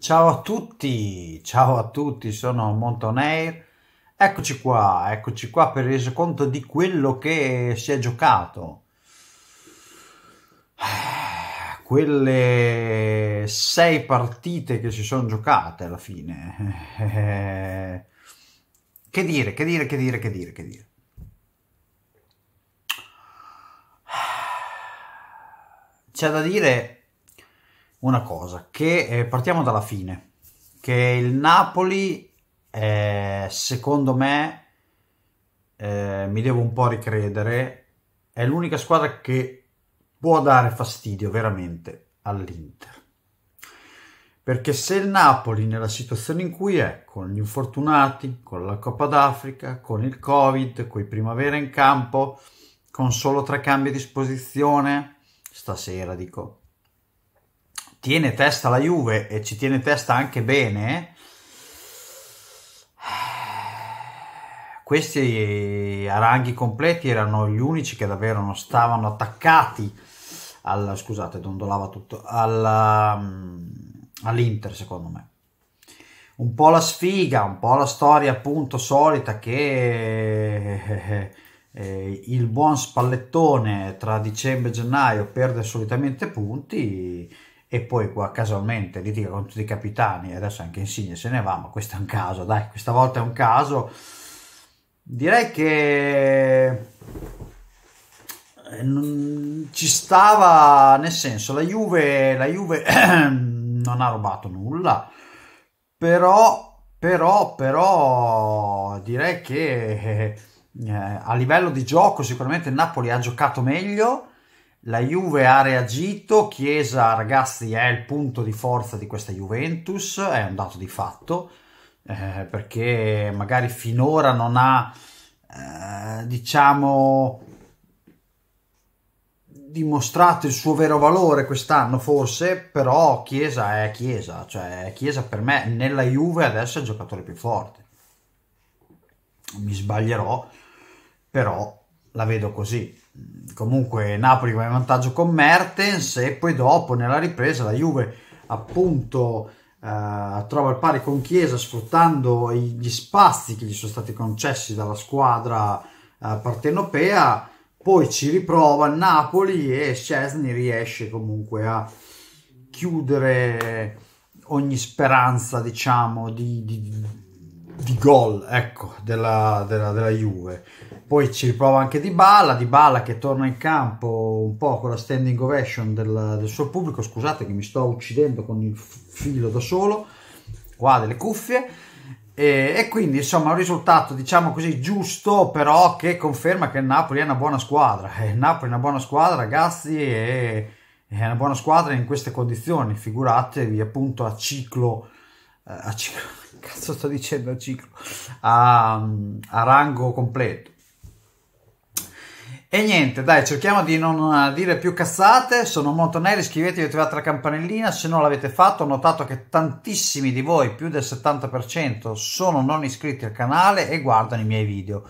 Ciao a tutti, ciao a tutti, sono Montoneir. Eccoci qua, eccoci qua per il resoconto di quello che si è giocato. Quelle sei partite che si sono giocate alla fine. Che dire, che dire, che dire, che dire, che dire. C'è da dire una cosa, che eh, partiamo dalla fine, che il Napoli eh, secondo me, eh, mi devo un po' ricredere, è l'unica squadra che può dare fastidio veramente all'Inter. Perché se il Napoli nella situazione in cui è, con gli infortunati, con la Coppa d'Africa, con il Covid, con i primavera in campo, con solo tre cambi a disposizione, stasera dico, tiene testa la Juve e ci tiene testa anche bene, questi aranghi completi erano gli unici che davvero non stavano attaccati al, scusate, dondolava tutto, alla, mm, all'Inter secondo me. Un po' la sfiga, un po' la storia appunto solita che eh, eh, il buon spallettone tra dicembre e gennaio perde solitamente punti e poi qua casualmente litiga con tutti i capitani e adesso anche Insigne se ne va, ma questo è un caso, dai, questa volta è un caso. Direi che eh, ci stava, nel senso, la Juve, la Juve non ha rubato nulla, però, però, però direi che eh, a livello di gioco sicuramente il Napoli ha giocato meglio la Juve ha reagito, Chiesa ragazzi è il punto di forza di questa Juventus, è un dato di fatto, eh, perché magari finora non ha, eh, diciamo, dimostrato il suo vero valore quest'anno forse, però Chiesa è Chiesa, cioè Chiesa per me nella Juve adesso è il giocatore più forte. Mi sbaglierò, però la vedo così comunque Napoli va in vantaggio con Mertens e poi dopo nella ripresa la Juve appunto eh, trova il pari con Chiesa sfruttando gli spazi che gli sono stati concessi dalla squadra eh, partenopea poi ci riprova Napoli e Cesni riesce comunque a chiudere ogni speranza diciamo di, di di gol ecco, della, della, della, Juve. Poi ci riprova anche Di Balla, Di Balla che torna in campo un po' con la standing ovation del, del suo pubblico, scusate che mi sto uccidendo con il filo da solo, qua delle cuffie, e, e, quindi insomma un risultato diciamo così giusto però che conferma che il Napoli è una buona squadra, eh, il Napoli è una buona squadra ragazzi e è una buona squadra in queste condizioni, figuratevi appunto a ciclo... Eh, a ciclo cazzo sto dicendo al ciclo, a, a, rango completo. E niente, dai, cerchiamo di non eh, dire più cazzate, sono Montonelli, iscrivetevi e attivate la campanellina, se non l'avete fatto ho notato che tantissimi di voi, più del 70%, sono non iscritti al canale e guardano i miei video.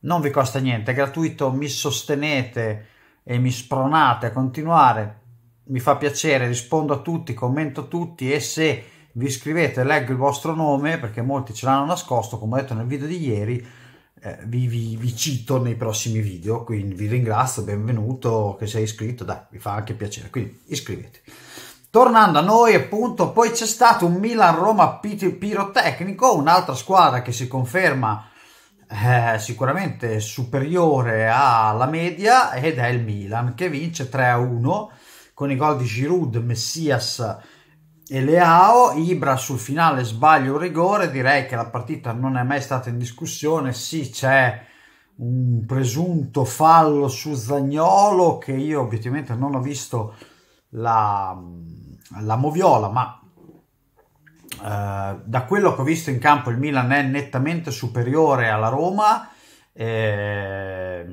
Non vi costa niente, è gratuito, mi sostenete e mi spronate a continuare, mi fa piacere, rispondo a tutti, commento tutti e se vi iscrivete, leggo il vostro nome perché molti ce l'hanno nascosto, come ho detto nel video di ieri, eh, vi, vi, vi, cito nei prossimi video, quindi vi ringrazio, benvenuto che sei iscritto, dai, vi fa anche piacere, quindi iscrivetevi. Tornando a noi, appunto, poi c'è stato un Milan-Roma pirotecnico, un'altra squadra che si conferma eh, sicuramente superiore alla media ed è il Milan che vince 3-1 con i gol di Giroud, Messias e Leao, Ibra sul finale sbaglia un rigore, direi che la partita non è mai stata in discussione, sì c'è un presunto fallo su Zagnolo che io obiettivamente non ho visto la, la moviola, ma eh, da quello che ho visto in campo il Milan è nettamente superiore alla Roma eh,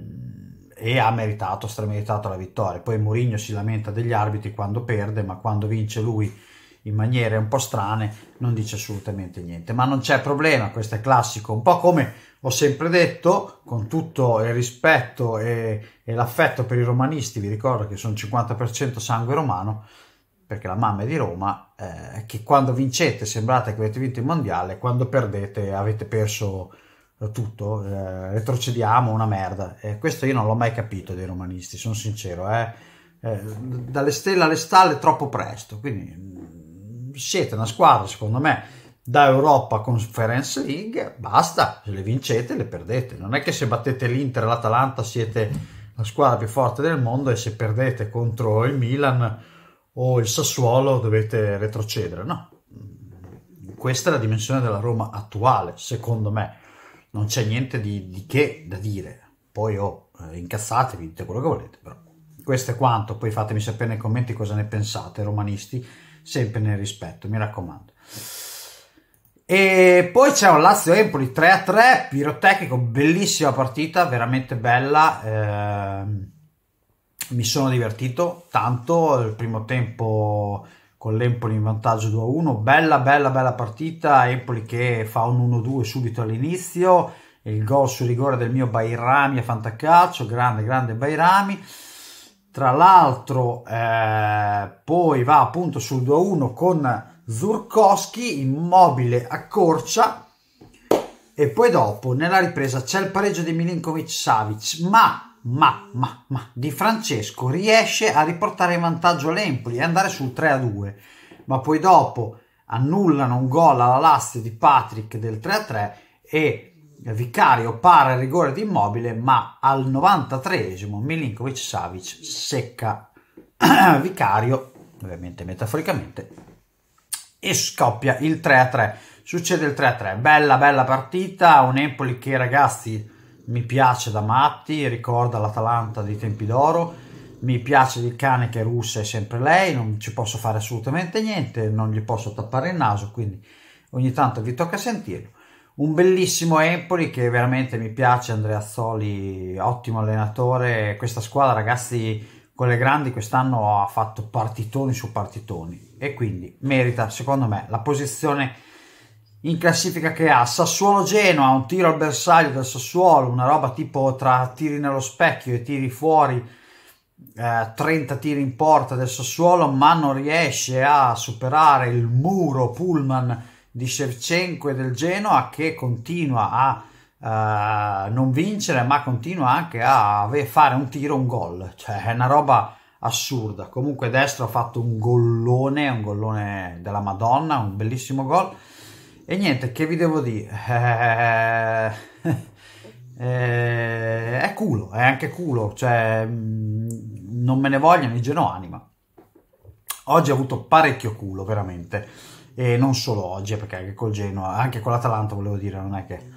e ha meritato, strameritato la vittoria. Poi Mourinho si lamenta degli arbitri quando perde, ma quando vince lui in maniere un po' strane, non dice assolutamente niente. Ma non c'è problema, questo è classico, un po' come ho sempre detto, con tutto il rispetto e, e l'affetto per i romanisti, vi ricordo che sono 50% sangue romano, perché la mamma è di Roma, eh, che quando vincete sembrate che avete vinto il mondiale, quando perdete avete perso eh, tutto, eh, retrocediamo una merda. Eh, questo io non l'ho mai capito dei romanisti, sono sincero, eh. eh dalle stelle alle stalle troppo presto, quindi mm, siete una squadra, secondo me, da Europa Conference League, basta, se le vincete le perdete. Non è che se battete l'Inter e l'Atalanta siete la squadra più forte del mondo e se perdete contro il Milan o il Sassuolo dovete retrocedere, no. Questa è la dimensione della Roma attuale, secondo me. Non c'è niente di, di che da dire. Poi oh, eh, incazzatevi, dite quello che volete, però questo è quanto, poi fatemi sapere nei commenti cosa ne pensate, romanisti sempre nel rispetto, mi raccomando. E poi c'è un Lazio Empoli 3-3, a pirotecnico, bellissima partita, veramente bella. Eh, mi sono divertito tanto, il primo tempo con l'Empoli in vantaggio 2-1, a bella bella bella partita, Empoli che fa un 1-2 subito all'inizio, il gol su rigore del mio Bairami a fantacalcio, grande grande Bairami tra l'altro eh, poi va appunto sul 2-1 con Zurkowski immobile a corcia e poi dopo nella ripresa c'è il pareggio di Milinkovic Savic ma ma ma ma di Francesco riesce a riportare in vantaggio l'Empoli e andare sul 3-2 ma poi dopo annullano un gol alla lastra di Patrick del 3-3 e Vicario para il rigore di Immobile, ma al 93esimo Milinkovic Savic secca Vicario, ovviamente metaforicamente, e scoppia il 3-3. Succede il 3-3, bella bella partita, un Empoli che ragazzi mi piace da matti, ricorda l'Atalanta dei tempi d'oro, mi piace il cane che è russa è sempre lei, non ci posso fare assolutamente niente, non gli posso tappare il naso, quindi ogni tanto vi tocca sentirlo un bellissimo Empoli che veramente mi piace, Andrea Zoli, ottimo allenatore, questa squadra ragazzi, con le grandi quest'anno ha fatto partitoni su partitoni e quindi merita secondo me la posizione in classifica che ha Sassuolo Genoa, un tiro al bersaglio del Sassuolo, una roba tipo tra tiri nello specchio e tiri fuori, eh, 30 tiri in porta del Sassuolo, ma non riesce a superare il muro Pullman di Shevchenko e del Genoa che continua a Uh, non vincere, ma continua anche a fare un tiro, un gol. Cioè, è una roba assurda. Comunque, destro ha fatto un gollone, un gollone della Madonna, un bellissimo gol. E niente, che vi devo dire? Eh, eh, è culo, è anche culo. Cioè, mm, non me ne vogliono i genoani, ma Oggi ha avuto parecchio culo, veramente. E non solo oggi, perché anche col Genoa, anche con l'Atalanta, volevo dire, non è che...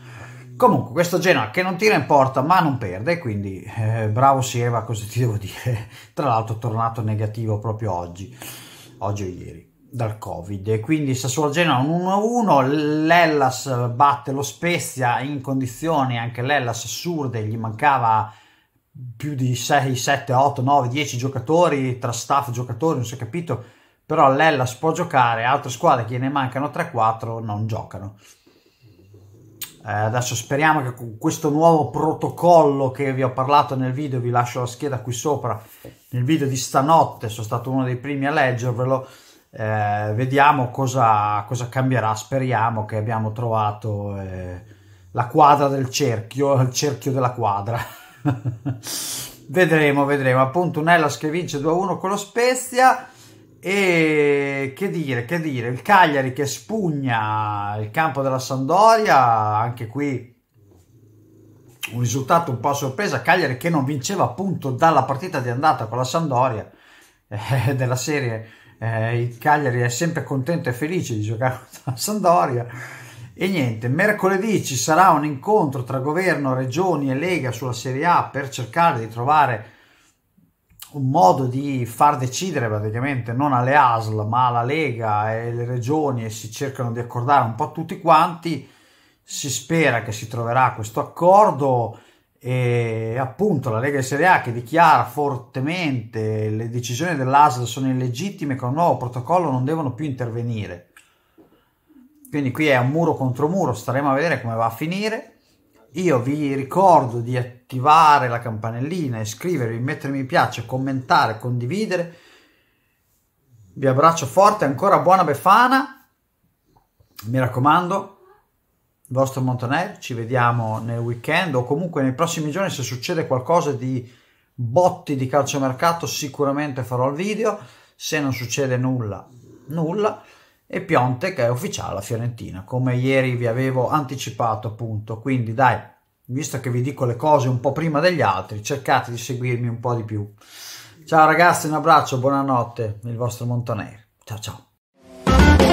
Comunque, questo Genoa che non tira in porta ma non perde, quindi eh, bravo Sieva, cosa ti devo dire? Tra l'altro tornato negativo proprio oggi, oggi o ieri dal Covid. E Quindi Sassuolo Genoa 1-1, l'Ellas batte lo Spezia in condizioni anche l'Ellas assurde, gli mancava più di 6, 7, 8, 9, 10 giocatori tra staff, giocatori, non si è capito, però l'Ellas può giocare, altre squadre che ne mancano 3-4 non giocano. Eh, adesso speriamo che con questo nuovo protocollo che vi ho parlato nel video, vi lascio la scheda qui sopra, nel video di stanotte, sono stato uno dei primi a leggervelo, eh, vediamo cosa, cosa, cambierà, speriamo che abbiamo trovato eh, la quadra del cerchio, il cerchio della quadra. vedremo, vedremo. Appunto un Hellas che vince 2-1 con lo Spezia e che dire, che dire, il Cagliari che spugna il campo della Sandoria, anche qui un risultato un po' a sorpresa, Cagliari che non vinceva appunto dalla partita di andata con la Sandoria eh, della serie, eh, il Cagliari è sempre contento e felice di giocare con la Sandoria e niente, mercoledì ci sarà un incontro tra governo, regioni e Lega sulla Serie A per cercare di trovare un modo di far decidere praticamente non alle ASL ma alla Lega e le regioni e si cercano di accordare un po' tutti quanti. Si spera che si troverà questo accordo e appunto la Lega Serie A che dichiara fortemente le decisioni dell'ASL sono illegittime con il nuovo protocollo non devono più intervenire quindi qui è un muro contro muro, staremo a vedere come va a finire. Io vi ricordo di attivare la campanellina, iscrivervi, mettere mi piace, commentare, condividere. Vi abbraccio forte, ancora buona Befana. Mi raccomando, il vostro Montaner, ci vediamo nel weekend o comunque nei prossimi giorni se succede qualcosa di botti di calciomercato sicuramente farò il video, se non succede nulla, nulla e Pionte che è ufficiale alla Fiorentina. Come ieri vi avevo anticipato appunto, quindi dai, visto che vi dico le cose un po' prima degli altri, cercate di seguirmi un po' di più. Ciao ragazzi, un abbraccio, buonanotte, il vostro Montaner. Ciao ciao.